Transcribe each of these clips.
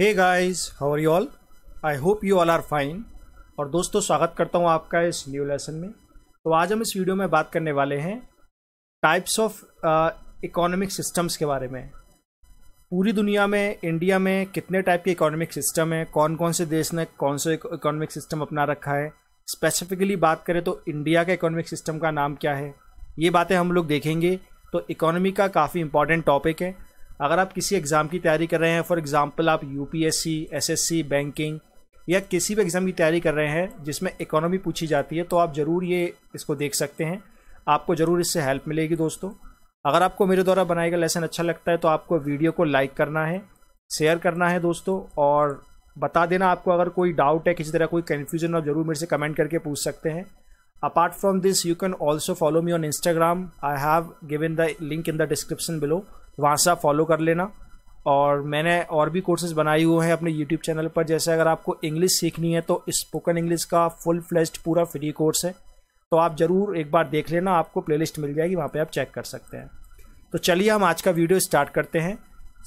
Hey guys how are you all I hope you all are fine और दोस्तों स्वागत करता हूँ आपका इस न्यू लेसन में तो आज हम इस वीडियो में बात करने वाले हैं टाइप्स ऑफ इकोनॉमिक सिस्टम्स के बारे में पूरी दुनिया में इंडिया में कितने टाइप के इकोनॉमिक सिस्टम हैं कौन कौन से देश ने कौन से इकोनॉमिक सिस्टम अपना रखा है स्पेसिफिकली बात करें तो इंडिया के इकोनॉमिक सिस्टम का नाम क्या है ये बातें हम लोग देखेंगे तो इकोनॉमी का काफ़ी इंपॉर्टेंट टॉपिक है अगर आप किसी एग्ज़ाम की तैयारी कर रहे हैं फॉर एग्ज़ाम्पल आप U P S C S S C banking या किसी भी एग्ज़ाम की तैयारी कर रहे हैं जिसमें इकोनॉमी पूछी जाती है तो आप ज़रूर ये इसको देख सकते हैं आपको ज़रूर इससे हेल्प मिलेगी दोस्तों अगर आपको मेरे द्वारा बनाए गया लेसन अच्छा लगता है तो आपको वीडियो को लाइक करना है शेयर करना है दोस्तों और बता देना आपको अगर कोई डाउट है किसी तरह कोई कन्फ्यूजन आप ज़रूर मेरे से कमेंट करके पूछ सकते हैं apart from this you can also follow me on Instagram I have given the link in the description below वहाँ से आप फॉलो कर लेना और मैंने और भी कोर्सेज बनाए हुए हैं अपने यूट्यूब चैनल पर जैसे अगर आपको इंग्लिश सीखनी है तो स्पोकन इंग्लिश का फुल फ्लेस्ड पूरा फ्री कोर्स है तो आप ज़रूर एक बार देख लेना आपको प्लेलिस्ट मिल जाएगी वहाँ पे आप चेक कर सकते हैं तो चलिए हम आज का वीडियो स्टार्ट करते हैं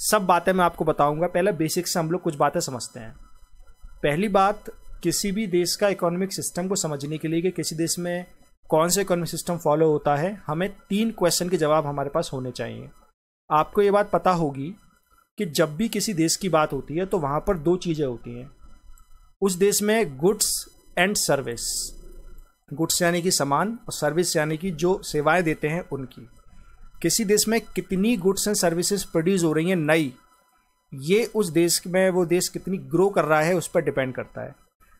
सब बातें मैं आपको बताऊंगा पहले बेसिक से हम लोग कुछ बातें समझते हैं पहली बात किसी भी देश का इकोनॉमिक सिस्टम को समझने के लिए कि किसी देश में कौन सा इकोनॉमिक सिस्टम फॉलो होता है हमें तीन क्वेश्चन के जवाब हमारे पास होने चाहिए आपको ये बात पता होगी कि जब भी किसी देश की बात होती है तो वहाँ पर दो चीज़ें होती हैं उस देश में गुड्स एंड सर्विस गुड्स यानी कि सामान और सर्विस यानी कि जो सेवाएं देते हैं उनकी किसी देश में कितनी गुड्स एंड सर्विसेज प्रोड्यूस हो रही हैं नई ये उस देश में वो देश कितनी ग्रो कर रहा है उस पर डिपेंड करता है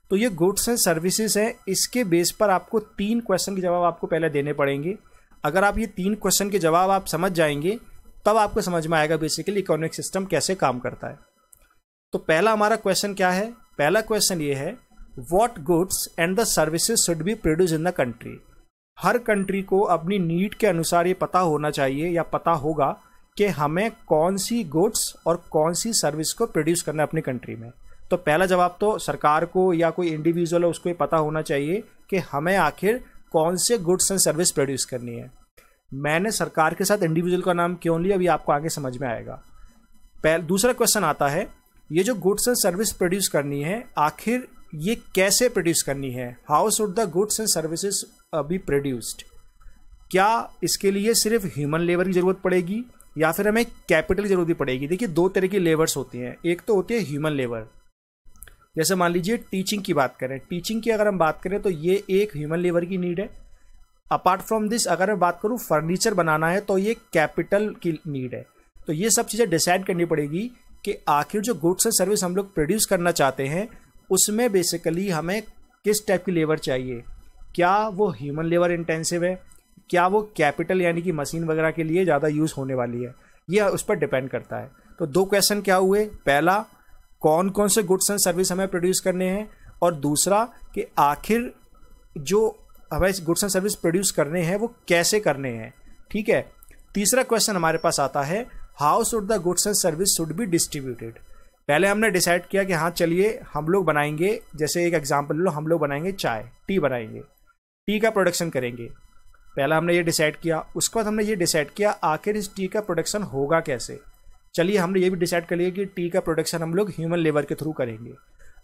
तो ये गुड्स एंड सर्विसेज हैं इसके बेस पर आपको तीन क्वेश्चन के जवाब आपको पहले देने पड़ेंगे अगर आप ये तीन क्वेश्चन के जवाब आप समझ जाएंगे तब आपको समझ में आएगा बेसिकली इकोनॉमिक सिस्टम कैसे काम करता है तो पहला हमारा क्वेश्चन क्या है पहला क्वेश्चन ये है what goods and the services should be produce in the country हर कंट्री को अपनी नीड के अनुसार ये पता होना चाहिए या पता होगा कि हमें कौन सी गुड्स और कौन सी सर्विस को प्रोड्यूस करना है अपनी कंट्री में तो पहला जवाब तो सरकार को या कोई इंडिविजुअल है उसको ये पता होना चाहिए कि हमें आखिर कौन से गुड्स एंड सर्विस प्रोड्यूस करनी है मैंने सरकार के साथ इंडिविजुअल का नाम क्यों लिया अभी आपको आगे समझ में आएगा पहले दूसरा क्वेश्चन आता है ये जो गुड्स एंड सर्विस प्रोड्यूस करनी है आखिर ये कैसे प्रोड्यूस करनी है how should the goods and services be produced क्या इसके लिए सिर्फ ह्यूमन लेबर की ज़रूरत पड़ेगी या फिर हमें कैपिटल की ज़रूरत भी पड़ेगी देखिए दो तरह की लेबर्स होती हैं एक तो होती है ह्यूमन लेबर जैसे मान लीजिए टीचिंग की बात करें टीचिंग की अगर हम बात करें तो ये एक ह्यूमन लेबर की नीड है अपार्ट फ्रॉम दिस अगर मैं बात करूँ फर्नीचर बनाना है तो ये कैपिटल की नीड है तो ये सब चीज़ें डिसाइड करनी पड़ेगी कि आखिर जो गुड्स एंड सर्विस हम लोग प्रोड्यूस करना चाहते हैं उसमें बेसिकली हमें किस टाइप की लेबर चाहिए क्या वो ह्यूमन लेबर इंटेंसिव है क्या वो कैपिटल यानी कि मशीन वगैरह के लिए ज़्यादा यूज़ होने वाली है यह उस पर डिपेंड करता है तो दो क्वेश्चन क्या हुए पहला कौन कौन से गुड्स एंड सर्विस हमें प्रोड्यूस करने हैं और दूसरा कि आखिर जो हमें गुड्स एंड सर्विस प्रोड्यूस करने हैं वो कैसे करने हैं ठीक है तीसरा क्वेश्चन हमारे पास आता है how should the goods and service should be distributed पहले हमने डिसाइड किया कि हाँ चलिए हम लोग बनाएंगे जैसे एक एग्जाम्पल लो हम लोग बनाएंगे चाय टी बनाएंगे टी का प्रोडक्शन करेंगे पहला हमने ये डिसाइड किया उसके बाद हमने ये डिसाइड किया आखिर इस टी का प्रोडक्शन होगा कैसे चलिए हमने ये भी डिसाइड कर लिया कि टी का प्रोडक्शन हम लोग ह्यूमन लेबर के थ्रू करेंगे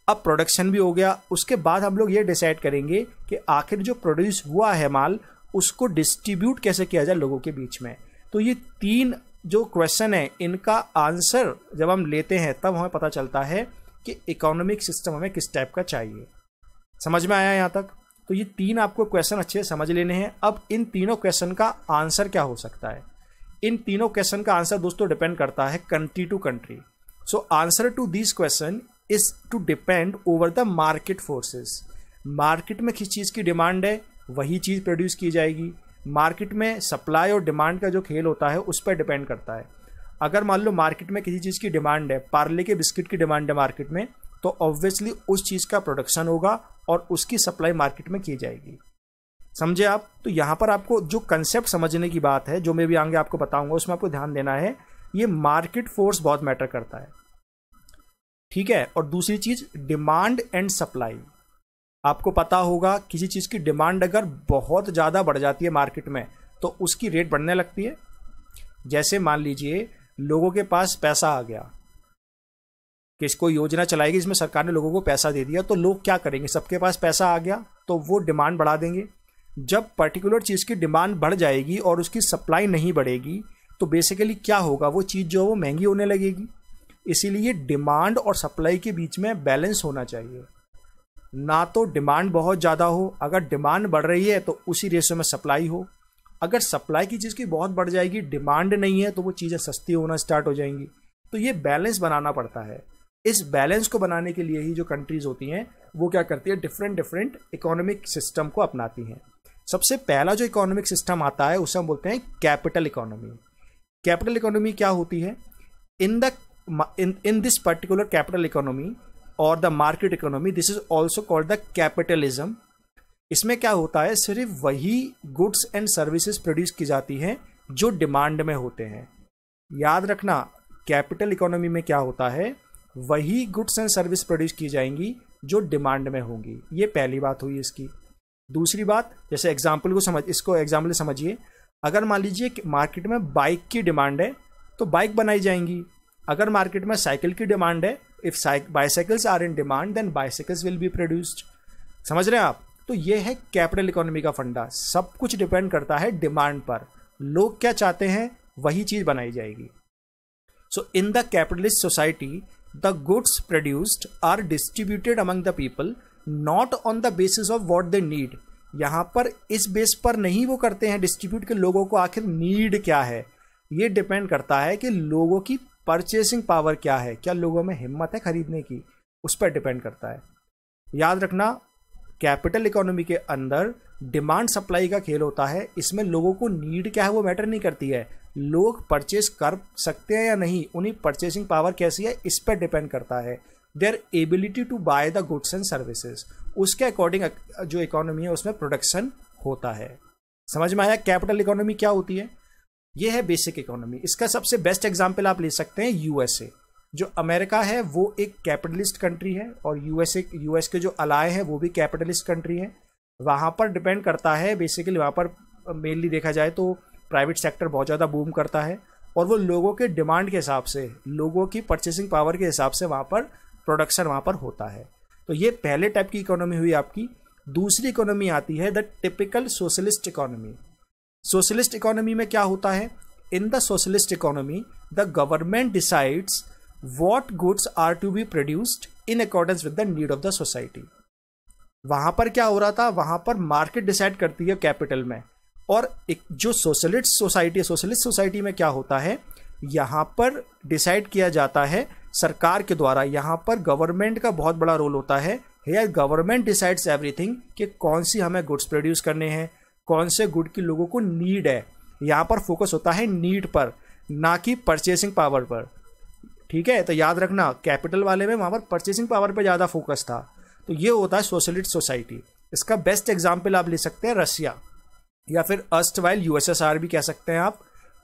अब प्रोडक्शन भी हो गया उसके बाद हम लोग ये डिसाइड करेंगे कि आखिर जो प्रोड्यूस हुआ है माल उसको डिस्ट्रीब्यूट कैसे किया जाए लोगों के बीच में तो ये तीन जो क्वेश्चन है इनका आंसर जब हम लेते हैं तब हमें पता चलता है कि इकोनॉमिक सिस्टम हमें किस टाइप का चाहिए समझ में आया यहाँ तक तो ये तीन आपको क्वेश्चन अच्छे से समझ लेने हैं अब इन तीनों क्वेश्चन का आंसर क्या हो सकता है इन तीनों क्वेश्चन का आंसर दोस्तों डिपेंड करता है country to country so answer to this question is to depend over the market forces market में किस चीज़ की डिमांड है वही चीज़ प्रोड्यूस की जाएगी मार्केट में सप्लाई और डिमांड का जो खेल होता है उस पर डिपेंड करता है अगर मान लो मार्केट में किसी चीज़ की डिमांड है पार्ले के बिस्किट की डिमांड है मार्केट में तो ऑब्वियसली उस चीज़ का प्रोडक्शन होगा और उसकी सप्लाई मार्केट में की जाएगी समझे आप तो यहाँ पर आपको जो कंसेप्ट समझने की बात है जो मैं भी आगे आपको बताऊँगा उसमें आपको ध्यान देना है ये मार्केट फोर्स बहुत मैटर करता है ठीक है और दूसरी चीज डिमांड एंड सप्लाई आपको पता होगा किसी चीज़ की डिमांड अगर बहुत ज़्यादा बढ़ जाती है मार्केट में तो उसकी रेट बढ़ने लगती है जैसे मान लीजिए लोगों के पास पैसा आ गया किसको योजना चलाएगी जिसमें सरकार ने लोगों को पैसा दे दिया तो लोग क्या करेंगे सबके पास पैसा आ गया तो वो डिमांड बढ़ा देंगे जब पर्टिकुलर चीज़ की डिमांड बढ़ जाएगी और उसकी सप्लाई नहीं बढ़ेगी तो बेसिकली क्या होगा वो चीज़ जो है वो महंगी होने लगेगी इसीलिए डिमांड और सप्लाई के बीच में बैलेंस होना चाहिए ना तो डिमांड बहुत ज़्यादा हो अगर डिमांड बढ़ रही है तो उसी रेशो में सप्लाई हो अगर सप्लाई की चीज़ की बहुत बढ़ जाएगी डिमांड नहीं है तो वो चीज़ें सस्ती होना स्टार्ट हो जाएंगी तो ये बैलेंस बनाना पड़ता है इस बैलेंस को बनाने के लिए ही जो कंट्रीज़ होती हैं वो क्या करती है डिफरेंट डिफरेंट इकोनॉमिक सिस्टम को अपनाती हैं सबसे पहला जो इकोनॉमिक सिस्टम आता है उसे हम बोलते हैं कैपिटल इकोनॉमी कैपिटल इकोनॉमी क्या होती है in the in, in this particular capital economy और the market economy this is also called the capitalism इसमें क्या होता है सिर्फ वही गुड्स एंड सर्विसेज प्रोड्यूस की जाती हैं जो डिमांड में होते हैं याद रखना कैपिटल इकोनॉमी में क्या होता है वही गुड्स एंड सर्विस प्रोड्यूस की जाएंगी जो डिमांड में होंगी ये पहली बात हुई इसकी दूसरी बात जैसे एग्जाम्पल को समझ इसको एग्जाम्पल समझिए अगर मान लीजिए मार्केट में बाइक की डिमांड है तो बाइक बनाई जाएंगी अगर मार्केट में साइकिल की डिमांड है if bicycles are in demand then bicycles will be produced समझ रहे हैं आप तो ये है कैपिटल इकोनॉमी का फंडा सब कुछ डिपेंड करता है डिमांड पर लोग क्या चाहते हैं वही चीज बनाई जाएगी so in the capitalist society the goods produced are distributed among the people not on the basis of what they need यहां पर इस बेस पर नहीं वो करते हैं डिस्ट्रीब्यूट के लोगों को आखिर नीड क्या है ये डिपेंड करता है कि लोगों की परचेसिंग पावर क्या है क्या लोगों में हिम्मत है खरीदने की उस पर डिपेंड करता है याद रखना कैपिटल इकोनॉमी के अंदर डिमांड सप्लाई का खेल होता है इसमें लोगों को नीड क्या है वो मैटर नहीं करती है लोग परचेस कर सकते हैं या नहीं उन्हीं परचेसिंग पावर कैसी है इस पर डिपेंड करता है their ability to buy the goods and services उसके अकॉर्डिंग जो इकोनॉमी है उसमें प्रोडक्शन होता है समझ में आया कैपिटल इकोनॉमी क्या होती है ये है बेसिक इकोनॉमी इसका सबसे बेस्ट एग्जाम्पल आप ले सकते हैं यूएसए जो अमेरिका है वो एक कैपिटलिस्ट कंट्री है और यूएसए यूएस के जो अलाय हैं वो भी कैपिटलिस्ट कंट्री है वहाँ पर डिपेंड करता है बेसिकली वहाँ पर मेनली देखा जाए तो प्राइवेट सेक्टर बहुत ज़्यादा बूम करता है और वो लोगों के डिमांड के हिसाब से लोगों की परचेसिंग पावर के हिसाब से वहाँ पर प्रोडक्शन वहाँ पर होता है तो ये पहले टाइप की इकोनॉमी हुई आपकी दूसरी इकोनॉमी आती है the typical socialist economy socialist economy में क्या होता है in the socialist economy the government decides what goods are to be produced in accordance with the need of the society वहां पर क्या हो रहा था वहां पर मार्केट डिसाइड करती है कैपिटल में और एक जो सोशलिस्ट सोसाइटी सोशलिस्ट सोसाइटी में क्या होता है यहाँ पर डिसाइड किया जाता है सरकार के द्वारा यहाँ पर गवर्नमेंट का बहुत बड़ा रोल होता है हेयर गवर्नमेंट डिसाइड्स एवरीथिंग कि कौन सी हमें गुड्स प्रोड्यूस करने हैं कौन से गुड की लोगों को नीड है यहाँ पर फोकस होता है नीड पर ना कि परचेसिंग पावर पर ठीक है तो याद रखना कैपिटल वाले में वहाँ पर परचेसिंग पावर पर ज़्यादा फोकस था तो ये होता है सोशलिस्ट सोसाइटी इसका बेस्ट एग्जाम्पल आप ले सकते हैं रसिया या फिर अस्ट वाइल यूएसएसआर भी कह सकते हैं आप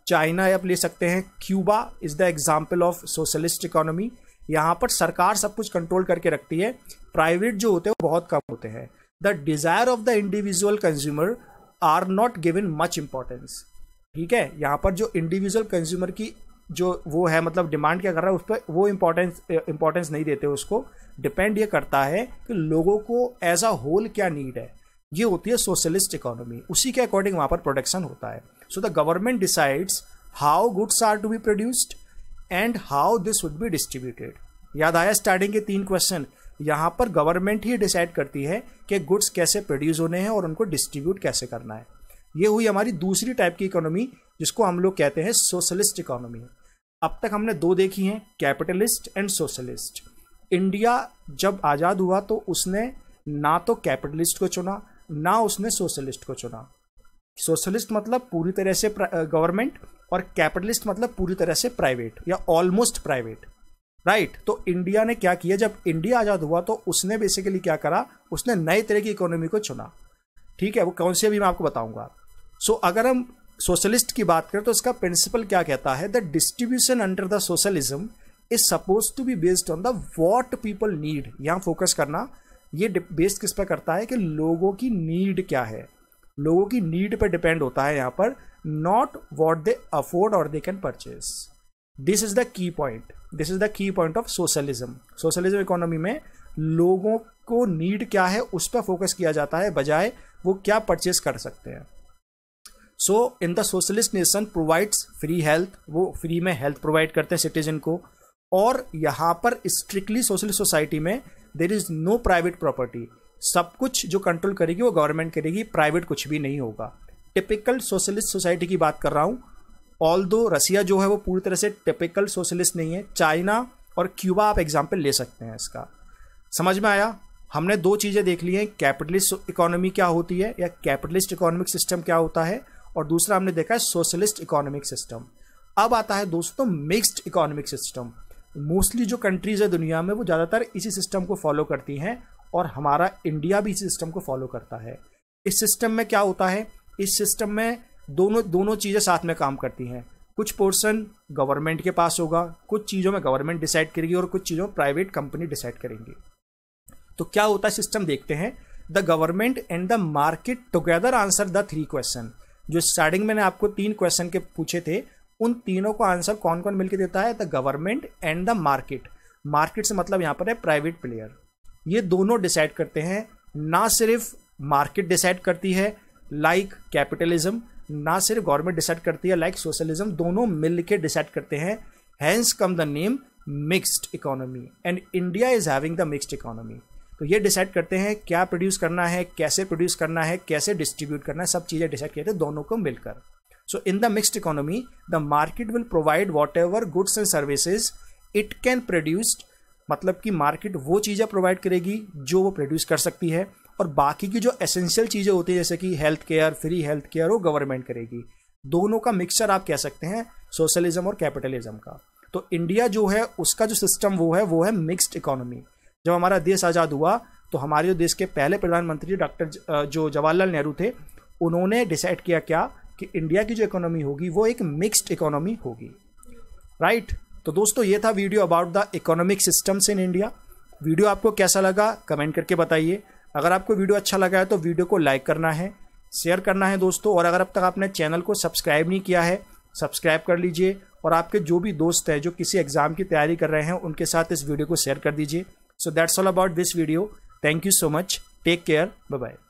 चाइना आप ले सकते हैं Cuba is the example of socialist economy यहाँ पर सरकार सब कुछ कंट्रोल करके रखती है प्राइवेट जो होते हैं वो बहुत कम होते हैं the desire of the individual consumer are not given much importance ठीक है यहाँ पर जो इंडिविजुअल कंज्यूमर की जो वो है मतलब डिमांड क्या कर रहा है उस पर वो इम्पोर्टेंस इम्पोर्टेंस नहीं देते उसको डिपेंड ये करता है कि लोगों को एज अ होल क्या नीड है ये होती है सोशलिस्ट इकोनॉमी उसी के अकॉर्डिंग वहाँ पर प्रोडक्शन होता है so the government decides how goods are to be produced and how this would be distributed याद आया स्टार्टिंग के तीन क्वेश्चन यहाँ पर गवर्नमेंट ही डिसाइड करती है कि गुड्स कैसे प्रोड्यूस होने हैं और उनको डिस्ट्रीब्यूट कैसे करना है ये हुई हमारी दूसरी टाइप की इकोनॉमी जिसको हम लोग कहते हैं सोशलिस्ट इकोनॉमी अब तक हमने दो देखी हैं कैपिटलिस्ट एंड सोशलिस्ट इंडिया जब आज़ाद हुआ तो उसने ना तो कैपिटलिस्ट को चुना ना उसने सोशलिस्ट को चुना सोशलिस्ट मतलब पूरी तरह से गवर्नमेंट और कैपिटलिस्ट मतलब पूरी तरह से प्राइवेट या ऑलमोस्ट प्राइवेट राइट right. तो इंडिया ने क्या किया जब इंडिया आज़ाद हुआ तो उसने बेसिकली क्या करा उसने नए तरह की इकोनॉमी को चुना ठीक है वो कौन सी अभी मैं आपको बताऊंगा सो so, अगर हम सोशलिस्ट की बात करें तो इसका प्रिंसिपल क्या कहता है the distribution under the socialism is suppose to be based on the what people need यहाँ फोकस करना ये बेस्ड किस पर करता है कि लोगों की नीड क्या है लोगों की नीड पर डिपेंड होता है यहाँ पर नॉट वॉट दे अफोर्ड और they can purchase this is the key point this is the key point of socialism socialism economy में लोगों को नीड क्या है उस पर फोकस किया जाता है बजाय वो क्या परचेज कर सकते हैं so in the socialist nation provides free health वो फ्री में हेल्थ प्रोवाइड करते हैं सिटीजन को और यहाँ पर स्ट्रिक्टली सोशलिस्ट सोसाइटी में there is no private property सब कुछ जो कंट्रोल करेगी वो गवर्नमेंट करेगी प्राइवेट कुछ भी नहीं होगा टिपिकल सोशलिस्ट सोसाइटी की बात कर रहा हूँ ऑल दो रसिया जो है वो पूरी तरह से टिपिकल सोशलिस्ट नहीं है चाइना और क्यूबा आप एग्जाम्पल ले सकते हैं इसका समझ में आया हमने दो चीज़ें देख ली हैं कैपिटलिस्ट इकोनॉमी क्या होती है या कैपिटलिस्ट इकोनॉमिक सिस्टम क्या होता है और दूसरा हमने देखा है सोशलिस्ट इकोनॉमिक सिस्टम अब आता है दोस्तों मिक्स्ड इकोनॉमिक सिस्टम मोस्टली जो कंट्रीज है दुनिया में वो ज़्यादातर इसी सिस्टम को फॉलो करती हैं और हमारा इंडिया भी इसी सिस्टम को फॉलो करता है इस सिस्टम में क्या होता है इस सिस्टम में दोनों दोनों चीज़ें साथ में काम करती हैं कुछ पोर्शन गवर्नमेंट के पास होगा कुछ चीज़ों में गवर्नमेंट डिसाइड करेगी और कुछ चीज़ों में प्राइवेट कंपनी डिसाइड करेंगी तो क्या होता है सिस्टम देखते हैं the government and the market together answer the three question जो स्टार्टिंग मैंने आपको तीन क्वेश्चन के पूछे थे उन तीनों को आंसर कौन कौन मिलकर देता है the government and the market market से मतलब यहाँ पर है प्राइवेट प्लेयर ये दोनों डिसाइड करते हैं ना सिर्फ मार्केट डिसाइड करती है लाइक कैपिटलिज्म ना सिर्फ गवर्नमेंट डिसाइड करती है लाइक सोशलिज्म दोनों मिल के डिसाइड करते हैं hence come the name mixed economy and India is having the mixed economy तो ये डिसाइड करते हैं क्या प्रोड्यूस करना है कैसे प्रोड्यूस करना है कैसे डिस्ट्रीब्यूट करना है सब चीज़ें डिसाइड करते हैं दोनों को मिलकर so in the mixed economy the market will provide whatever goods and services it can produced मतलब कि मार्केट वो चीज़ें प्रोवाइड करेगी जो वो प्रोड्यूस कर सकती है और बाकी की जो एसेंशियल चीज़ें होती है जैसे कि health care free health care वो गवर्नमेंट करेगी दोनों का मिक्सचर आप कह सकते हैं सोशलिज्म और कैपिटलिज्म का तो इंडिया जो है उसका जो सिस्टम वो है वो है मिक्स्ड इकोनॉमी जब हमारा देश आज़ाद हुआ तो हमारे जो देश के पहले प्रधानमंत्री डॉक्टर जो जवाहरलाल नेहरू थे उन्होंने डिसाइड किया क्या कि इंडिया की जो इकोनॉमी होगी वो एक मिक्स्ड इकोनॉमी होगी राइट right? तो दोस्तों ये था video about the economic systems in India video आपको कैसा लगा कमेंट करके बताइए अगर आपको वीडियो अच्छा लगा है तो वीडियो को लाइक करना है शेयर करना है दोस्तों और अगर अब तक आपने चैनल को सब्सक्राइब नहीं किया है सब्सक्राइब कर लीजिए और आपके जो भी दोस्त हैं जो किसी एग्ज़ाम की तैयारी कर रहे हैं उनके साथ इस वीडियो को शेयर कर दीजिए so that's all about this video thank you so much take care bye bye